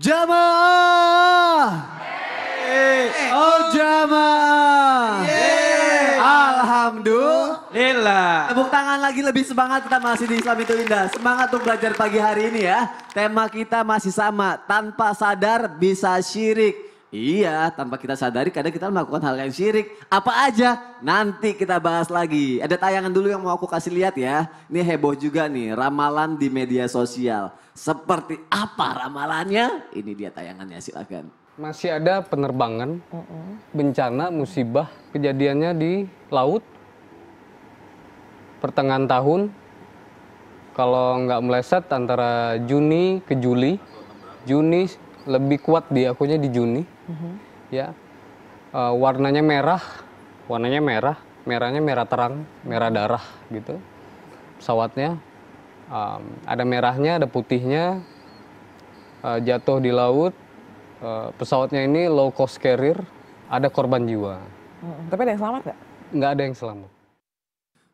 Jamaah. Yeah. Oh jamaah. Yeah. Alhamdulillah. Tepuk tangan lagi lebih semangat kita masih di Islam itu indah. Semangat untuk belajar pagi hari ini ya. Tema kita masih sama, tanpa sadar bisa syirik. Iya, tanpa kita sadari kadang kita melakukan hal yang syirik. Apa aja? Nanti kita bahas lagi. Ada tayangan dulu yang mau aku kasih lihat ya. Ini heboh juga nih, ramalan di media sosial. Seperti apa ramalannya? Ini dia tayangannya, silakan. Masih ada penerbangan, bencana, musibah, kejadiannya di laut, pertengahan tahun, kalau nggak meleset antara Juni ke Juli, Juni lebih kuat di akunya di Juni -hmm. ya uh, warnanya merah, warnanya merah, merahnya merah terang, merah darah gitu. Pesawatnya um, ada merahnya, ada putihnya. Uh, jatuh di laut, uh, pesawatnya ini low cost carrier, ada korban jiwa. Hmm, tapi ada yang selamat nggak? Nggak ada yang selamat.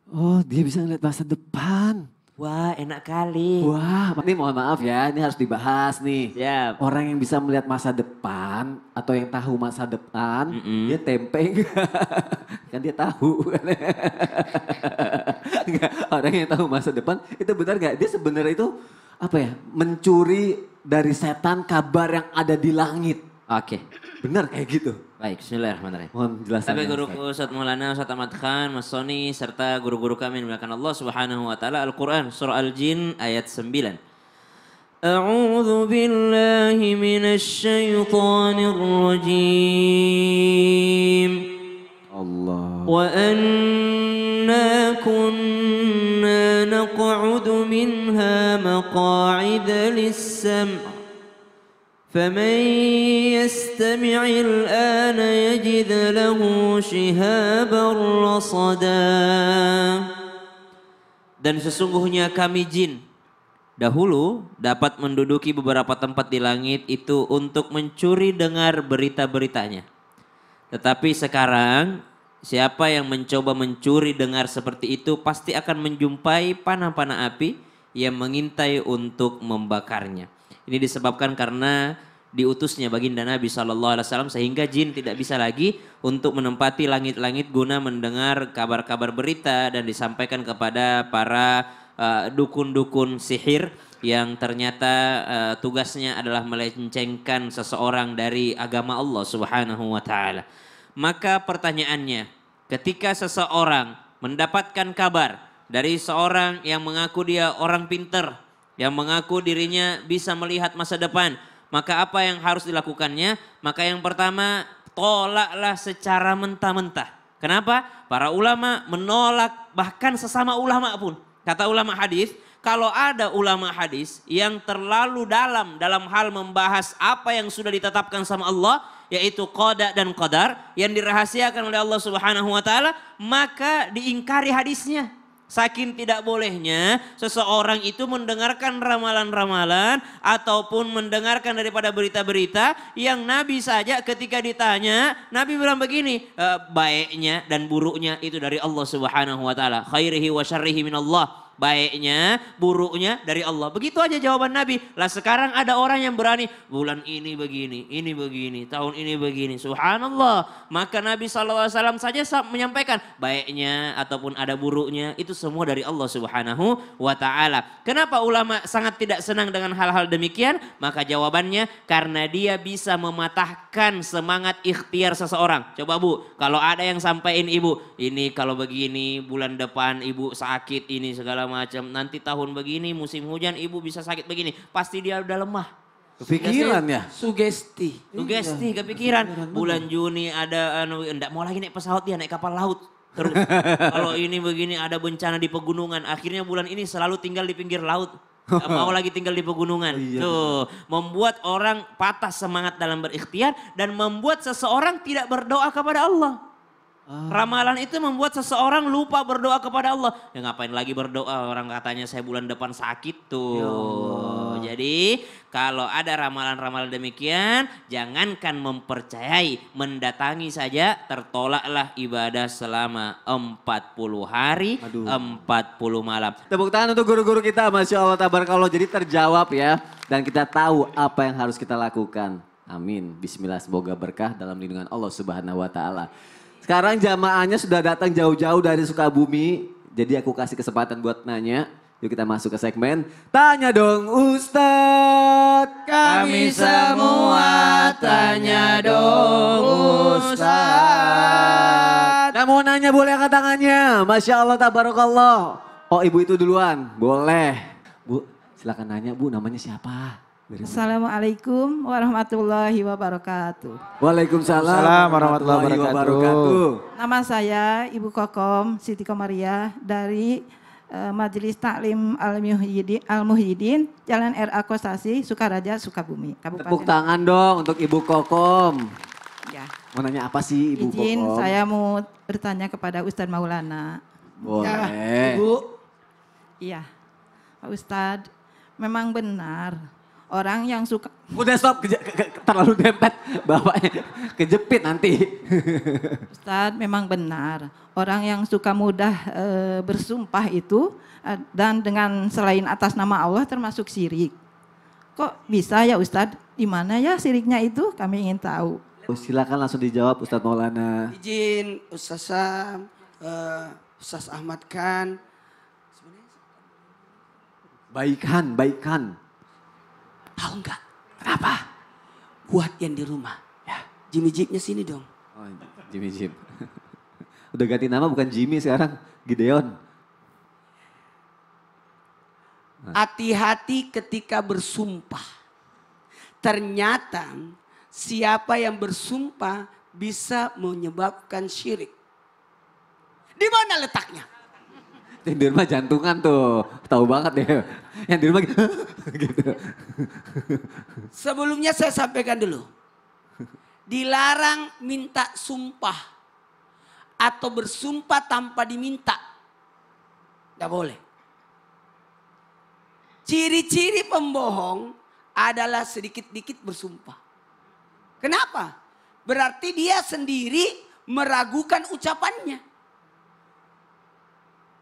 Oh, dia bisa ngeliat masa depan. Wah enak kali. Wah, ini mohon maaf ya, ini harus dibahas nih. Yep. Orang yang bisa melihat masa depan atau yang tahu masa depan, mm -hmm. dia tempe kan dia tahu. enggak, orang yang tahu masa depan itu benar nggak? Dia sebenarnya itu apa ya? Mencuri dari setan kabar yang ada di langit. Oke. Okay. Benar kayak gitu. Baik, bismillahirrahmanirrahim. Mohon jelasan. Tapi guru Ustaz Maulana, Ustaz Ahmad Khan, Mas Soni, serta guru-guru kami yang dimuliakan Allah Subhanahu wa taala Al-Qur'an surah Al-Jin ayat 9. أعوذ بالله من الشيطان الرجيم الله وأنا كنا نقعد منها مقاعد للسمع فمن يستمع الآن يجد له شهابا رصدا Dan sesungguhnya kami jin dahulu dapat menduduki beberapa tempat di langit itu untuk mencuri dengar berita-beritanya. Tetapi sekarang siapa yang mencoba mencuri dengar seperti itu pasti akan menjumpai panah-panah api yang mengintai untuk membakarnya. Ini disebabkan karena diutusnya baginda Nabi Shallallahu Alaihi Wasallam sehingga jin tidak bisa lagi untuk menempati langit-langit guna mendengar kabar-kabar berita dan disampaikan kepada para eh, dukun-dukun uh, sihir yang ternyata uh, tugasnya adalah melencengkan seseorang dari agama Allah Subhanahu wa taala. Maka pertanyaannya, ketika seseorang mendapatkan kabar dari seorang yang mengaku dia orang pinter, yang mengaku dirinya bisa melihat masa depan, maka apa yang harus dilakukannya? Maka yang pertama tolaklah secara mentah-mentah. Kenapa? Para ulama menolak bahkan sesama ulama pun. Kata ulama hadis, kalau ada ulama hadis yang terlalu dalam dalam hal membahas apa yang sudah ditetapkan sama Allah, yaitu qada dan qadar yang dirahasiakan oleh Allah Subhanahu wa taala, maka diingkari hadisnya. Saking tidak bolehnya seseorang itu mendengarkan ramalan-ramalan ataupun mendengarkan daripada berita-berita yang Nabi saja ketika ditanya Nabi bilang begini e, baiknya dan buruknya itu dari Allah Subhanahu wa taala khairihi wa syarrihi Allah baiknya, buruknya dari Allah. Begitu aja jawaban Nabi. Lah sekarang ada orang yang berani bulan ini begini, ini begini, tahun ini begini. Subhanallah. Maka Nabi SAW saja menyampaikan baiknya ataupun ada buruknya itu semua dari Allah Subhanahu wa taala. Kenapa ulama sangat tidak senang dengan hal-hal demikian? Maka jawabannya karena dia bisa mematahkan semangat ikhtiar seseorang. Coba Bu, kalau ada yang sampaikan Ibu, ini kalau begini bulan depan Ibu sakit ini segala macam. Nanti tahun begini musim hujan ibu bisa sakit begini. Pasti dia udah lemah. Kepikiran ya? Sugesti. Sugesti, iya. kepikiran. kepikiran. Bulan Juni ada, anu, enggak mau lagi naik pesawat dia, naik kapal laut. Terus kalau ini begini ada bencana di pegunungan. Akhirnya bulan ini selalu tinggal di pinggir laut. Gak mau lagi tinggal di pegunungan. Iya. Tuh, membuat orang patah semangat dalam berikhtiar dan membuat seseorang tidak berdoa kepada Allah. Ah. Ramalan itu membuat seseorang lupa berdoa kepada Allah. Ya ngapain lagi berdoa orang katanya saya bulan depan sakit tuh. Ya Jadi kalau ada ramalan-ramalan demikian jangankan mempercayai mendatangi saja tertolaklah ibadah selama 40 hari Aduh. 40 malam. Tepuk tangan untuk guru-guru kita Masya Allah tabar Kalau jadi terjawab ya. Dan kita tahu apa yang harus kita lakukan. Amin. Bismillah semoga berkah dalam lindungan Allah subhanahu wa ta'ala. Sekarang jamaahnya sudah datang jauh-jauh dari Sukabumi. Jadi aku kasih kesempatan buat nanya. Yuk kita masuk ke segmen Tanya dong Ustadz. Kami semua tanya dong Ustadz. kamu nah, nanya boleh angkat tangannya. Masya Allah tabarakallah. Oh ibu itu duluan. Boleh. Bu silakan nanya bu namanya siapa? Assalamualaikum warahmatullahi wabarakatuh. Waalaikumsalam warahmatullahi wabarakatuh. Nama saya Ibu Kokom Siti Komaria dari uh, Majelis Taklim Al-Muhyiddin, Al Jalan RA Kostasi, Sukaraja, Sukabumi. Kabupaten. Tepuk tangan dong untuk Ibu Kokom. Ya. Mau nanya apa sih Ibu Izin, Kokom? saya mau bertanya kepada Ustadz Maulana. Boleh. Ya, Ibu. Iya, Pak Ustadz, memang benar orang yang suka. Udah stop, ke, ke, ke, terlalu dempet bapaknya, kejepit nanti. Ustadz memang benar, orang yang suka mudah e, bersumpah itu eh, dan dengan selain atas nama Allah termasuk sirik. Kok bisa ya Ustadz, di mana ya siriknya itu kami ingin tahu. Oh, silakan langsung dijawab Ustadz Maulana. Izin Ustaz Sam, uh, Ustaz Ahmad Khan. Baikan, baikan. Tahu nggak? Kenapa? Buat yang di rumah. Ya. Jimmy Jeepnya sini dong. Oh, Jimmy Jeep. Udah ganti nama bukan Jimmy sekarang, Gideon. Nah. Hati-hati ketika bersumpah. Ternyata siapa yang bersumpah bisa menyebabkan syirik. Di mana letaknya? Yang di rumah jantungan tuh, tahu banget ya. Yang di rumah gitu. gitu. Sebelumnya saya sampaikan dulu. Dilarang minta sumpah atau bersumpah tanpa diminta. Tidak boleh. Ciri-ciri pembohong adalah sedikit-dikit bersumpah. Kenapa? Berarti dia sendiri meragukan ucapannya.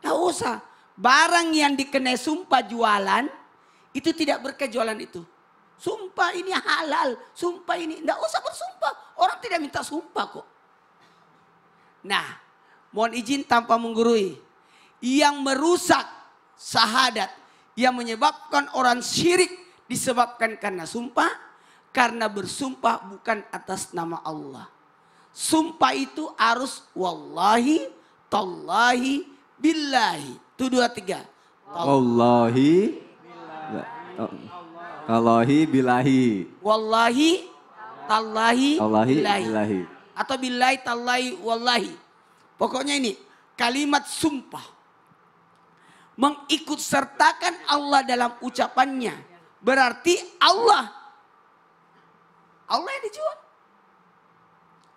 Tidak usah. Barang yang dikenai sumpah jualan, itu tidak berkejualan itu. Sumpah ini halal, sumpah ini. Tidak usah bersumpah, orang tidak minta sumpah kok. Nah, mohon izin tanpa menggurui. Yang merusak sahadat, yang menyebabkan orang syirik disebabkan karena sumpah, karena bersumpah bukan atas nama Allah. Sumpah itu harus wallahi, tallahi, billahi. Itu dua tiga. Wallahi. Ya, wallahi billahi. Wallahi tallahi Wallahi billahi. Atau billahi tallahi wallahi. Pokoknya ini kalimat sumpah. Mengikut sertakan Allah dalam ucapannya. Berarti Allah. Allah yang dijual.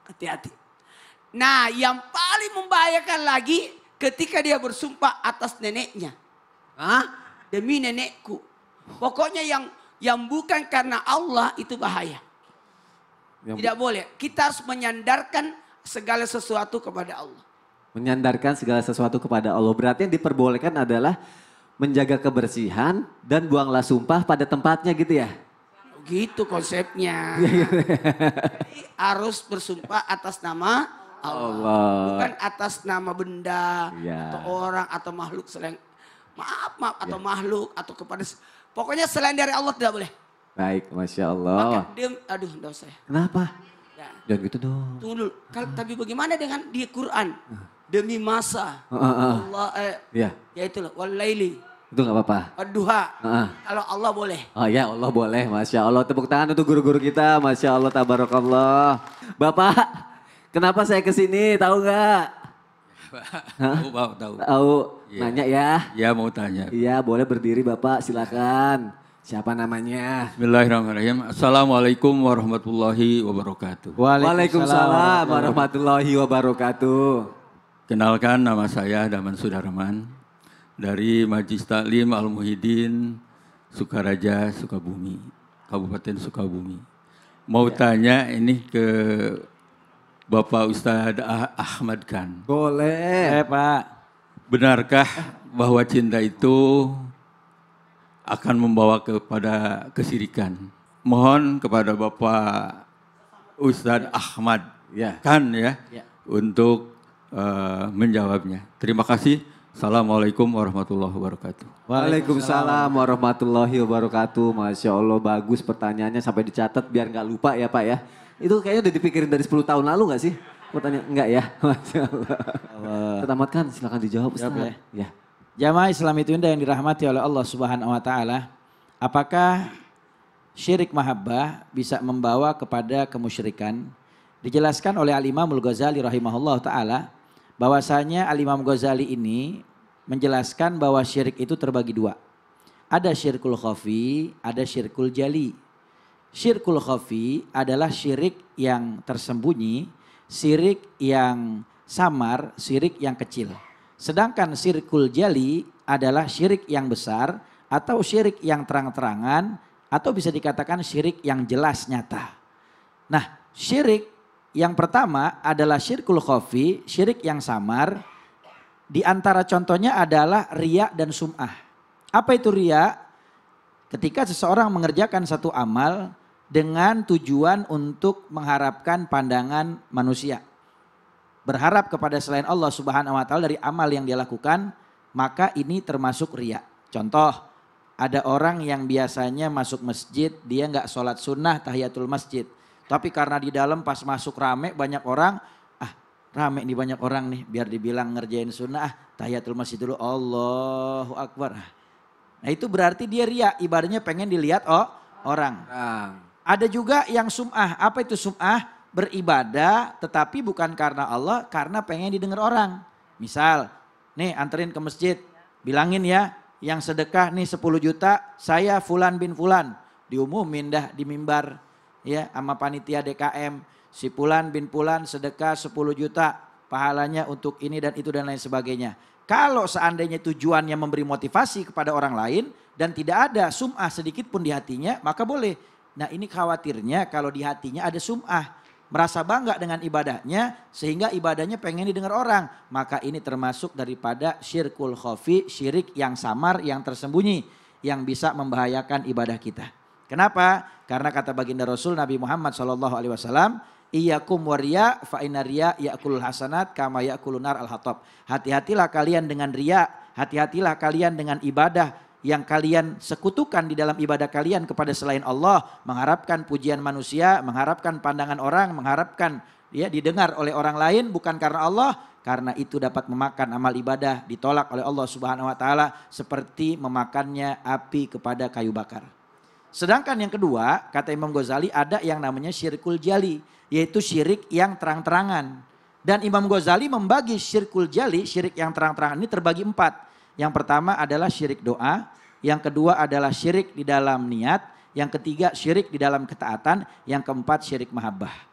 Hati-hati. Nah yang paling membahayakan lagi ketika dia bersumpah atas neneknya. Hah? Demi nenekku. Pokoknya yang yang bukan karena Allah itu bahaya. Yang Tidak boleh. Kita harus menyandarkan segala sesuatu kepada Allah. Menyandarkan segala sesuatu kepada Allah. Berarti yang diperbolehkan adalah menjaga kebersihan dan buanglah sumpah pada tempatnya gitu ya. Gitu konsepnya. Jadi harus bersumpah atas nama Allah. Allah. Bukan atas nama benda ya. atau orang atau makhluk selain maaf maaf atau iya. makhluk atau kepada pokoknya selain dari Allah tidak boleh. Baik, masya Allah. dia, aduh, tidak usah. Ya. Kenapa? Ya. Jangan gitu dong. Tunggu dulu. Kal ah. Tapi bagaimana dengan di Quran? Ah. Demi masa. Ah, ah, ah. Allah, eh, ya. ya itulah. Walaili. Itu nggak apa-apa. Aduh, uh ah, ah. Kalau Allah boleh. Oh ya Allah boleh. Masya Allah. Tepuk tangan untuk guru-guru kita. Masya Allah. Tabarakallah. Bapak. Kenapa saya ke sini, tahu nggak? Tahu, Pak, tahu. Tahu. Ya. Nanya ya. Iya, mau tanya. Iya, boleh berdiri Bapak, silakan. Siapa namanya? Bismillahirrahmanirrahim. Assalamualaikum warahmatullahi wabarakatuh. Waalaikumsalam, warahmatullahi wabarakatuh. Kenalkan nama saya Daman Sudarman dari Majlis Taklim Al Muhyiddin Sukaraja Sukabumi, Kabupaten Sukabumi. Mau ya. tanya ini ke Bapak Ustadz ah Ahmad Khan. Boleh. Eh, Pak. Benarkah bahwa cinta itu akan membawa kepada kesirikan? Mohon kepada Bapak Ustadz Ahmad ya. Khan ya, ya. untuk uh, menjawabnya. Terima kasih. Assalamualaikum warahmatullahi wabarakatuh. Waalaikumsalam warahmatullahi wabarakatuh. Masya Allah bagus pertanyaannya sampai dicatat biar nggak lupa ya Pak ya. Itu kayaknya udah dipikirin dari 10 tahun lalu gak sih? Mau tanya, enggak ya? Tetamat kan, silahkan dijawab Ustaz. Ya. ya. Jamaah Islam itu indah yang dirahmati oleh Allah Subhanahu wa taala. Apakah syirik mahabbah bisa membawa kepada kemusyrikan? Dijelaskan oleh Al-Imam ghazali rahimahullah taala bahwasanya Al-Imam Ghazali ini menjelaskan bahwa syirik itu terbagi dua. Ada syirkul khafi, ada syirkul jali. Syirkul khafi adalah syirik yang tersembunyi, syirik yang samar, syirik yang kecil. Sedangkan syirkul jali adalah syirik yang besar atau syirik yang terang-terangan atau bisa dikatakan syirik yang jelas nyata. Nah, syirik yang pertama adalah syirkul khafi, syirik yang samar. Di antara contohnya adalah ria dan sum'ah. Apa itu ria? Ketika seseorang mengerjakan satu amal dengan tujuan untuk mengharapkan pandangan manusia. Berharap kepada selain Allah Subhanahu wa taala dari amal yang dia lakukan, maka ini termasuk riak. Contoh, ada orang yang biasanya masuk masjid, dia nggak sholat sunnah tahiyatul masjid. Tapi karena di dalam pas masuk rame banyak orang, ah rame nih banyak orang nih, biar dibilang ngerjain sunnah, ah, tahiyatul masjid dulu, Allahu Akbar. Nah itu berarti dia riak, ibaratnya pengen dilihat oh orang. orang. Ada juga yang sum'ah. Apa itu sum'ah? Beribadah tetapi bukan karena Allah, karena pengen didengar orang. Misal, nih anterin ke masjid, bilangin ya, yang sedekah nih 10 juta, saya fulan bin fulan. diumum, mindah di mimbar ya sama panitia DKM, si fulan bin fulan sedekah 10 juta, pahalanya untuk ini dan itu dan lain sebagainya. Kalau seandainya tujuannya memberi motivasi kepada orang lain dan tidak ada sum'ah sedikit pun di hatinya, maka boleh Nah ini khawatirnya kalau di hatinya ada sum'ah. Merasa bangga dengan ibadahnya sehingga ibadahnya pengen didengar orang. Maka ini termasuk daripada syirkul khofi, syirik yang samar, yang tersembunyi. Yang bisa membahayakan ibadah kita. Kenapa? Karena kata baginda Rasul Nabi Muhammad SAW, Iyakum waria fa inaria yakul hasanat kama yakulunar al hatab. Hati-hatilah kalian dengan ria, hati-hatilah kalian dengan ibadah yang kalian sekutukan di dalam ibadah kalian kepada selain Allah, mengharapkan pujian manusia, mengharapkan pandangan orang, mengharapkan ya didengar oleh orang lain bukan karena Allah, karena itu dapat memakan amal ibadah ditolak oleh Allah Subhanahu wa taala seperti memakannya api kepada kayu bakar. Sedangkan yang kedua, kata Imam Ghazali ada yang namanya syirkul jali, yaitu syirik yang terang-terangan. Dan Imam Ghazali membagi syirkul jali, syirik yang terang-terangan ini terbagi empat. Yang pertama adalah syirik doa, yang kedua adalah syirik di dalam niat, yang ketiga syirik di dalam ketaatan, yang keempat syirik mahabbah.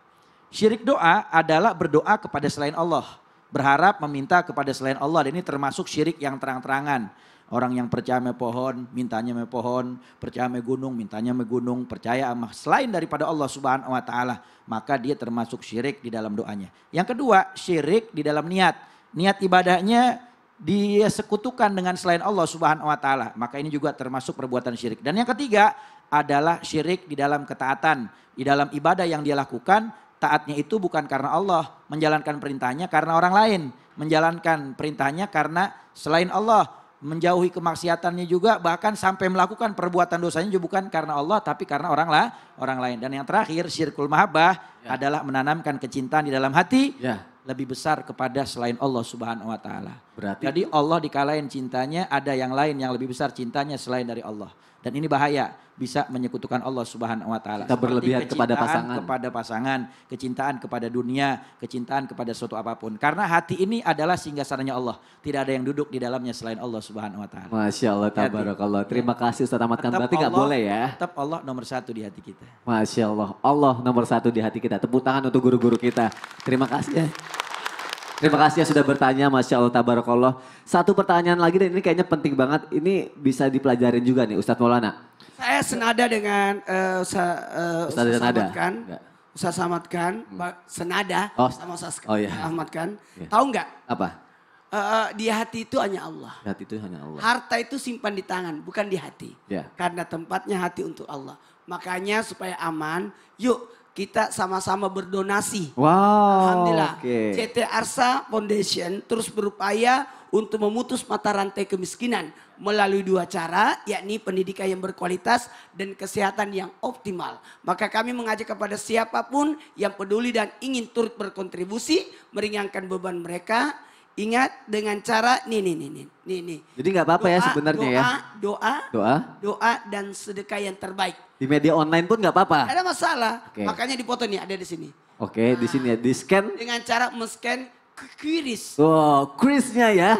Syirik doa adalah berdoa kepada selain Allah, berharap meminta kepada selain Allah. Dan ini termasuk syirik yang terang-terangan. Orang yang percaya me pohon, mintanya me pohon, percaya me gunung, mintanya me gunung, percaya sama selain daripada Allah Subhanahu wa taala, maka dia termasuk syirik di dalam doanya. Yang kedua, syirik di dalam niat. Niat ibadahnya dia sekutukan dengan selain Allah Subhanahu wa taala. Maka ini juga termasuk perbuatan syirik. Dan yang ketiga adalah syirik di dalam ketaatan, di dalam ibadah yang dia lakukan, taatnya itu bukan karena Allah, menjalankan perintahnya karena orang lain, menjalankan perintahnya karena selain Allah, menjauhi kemaksiatannya juga bahkan sampai melakukan perbuatan dosanya juga bukan karena Allah tapi karena orang lah orang lain dan yang terakhir syirkul mahabbah ya. adalah menanamkan kecintaan di dalam hati ya. lebih besar kepada selain Allah Subhanahu wa taala. Berarti Jadi Allah dikalahin cintanya, ada yang lain yang lebih besar cintanya selain dari Allah. Dan ini bahaya, bisa menyekutukan Allah Subhanahu wa taala. Kita berlebihan kepada pasangan. kepada pasangan, kecintaan kepada dunia, kecintaan kepada suatu apapun. Karena hati ini adalah singgasananya Allah. Tidak ada yang duduk di dalamnya selain Allah Subhanahu wa taala. Masya Allah tabarakallah. Terima ya. kasih Ustaz Ahmad Khan. Berarti nggak boleh ya. Tetap Allah nomor satu di hati kita. Masya Allah. Allah nomor satu di hati kita. Tepuk tangan untuk guru-guru kita. Terima kasih. Ya. Terima kasih yang sudah bertanya, Masya Allah, Tabarakallah. Satu pertanyaan lagi dan ini kayaknya penting banget, ini bisa dipelajarin juga nih Ustadz Maulana. Saya senada dengan eh, uh, eh, Ustaz, uh, Ustaz, Ustaz Samadkan, kan. Ustaz Samad hmm. senada oh. sama Ustaz oh, iya. Ahmad Yeah. Tahu nggak? Apa? Uh, di hati itu hanya Allah. Di hati itu hanya Allah. Harta itu simpan di tangan, bukan di hati. Yeah. Karena tempatnya hati untuk Allah. Makanya supaya aman, yuk kita sama-sama berdonasi. Wow. Alhamdulillah. Okay. CT Arsa Foundation terus berupaya untuk memutus mata rantai kemiskinan melalui dua cara, yakni pendidikan yang berkualitas dan kesehatan yang optimal. Maka kami mengajak kepada siapapun yang peduli dan ingin turut berkontribusi meringankan beban mereka, ingat dengan cara nih nih nih nih nih. Jadi nggak apa-apa ya sebenarnya ya. doa, ya. Doa, doa, doa dan sedekah yang terbaik. Di media online pun nggak apa-apa. Ada masalah. Okay. Makanya dipoto nih ada di sini. Oke, okay, nah, di sini ya. Di scan. Dengan cara men-scan Chris Oh, krisnya ya.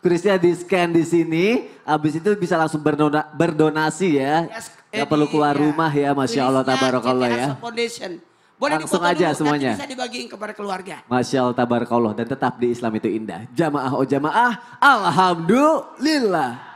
Krisnya di scan di sini. abis itu bisa langsung berdona berdonasi ya. Yes, gak perlu keluar ya. rumah ya, Masya Allah, tabarakallah ya. Foundation. Boleh Langsung aja dulu, semuanya. bisa dibagiin kepada keluarga. Masya Allah, tabarakallah. Dan tetap di Islam itu indah. Jamaah oh jamaah, Alhamdulillah.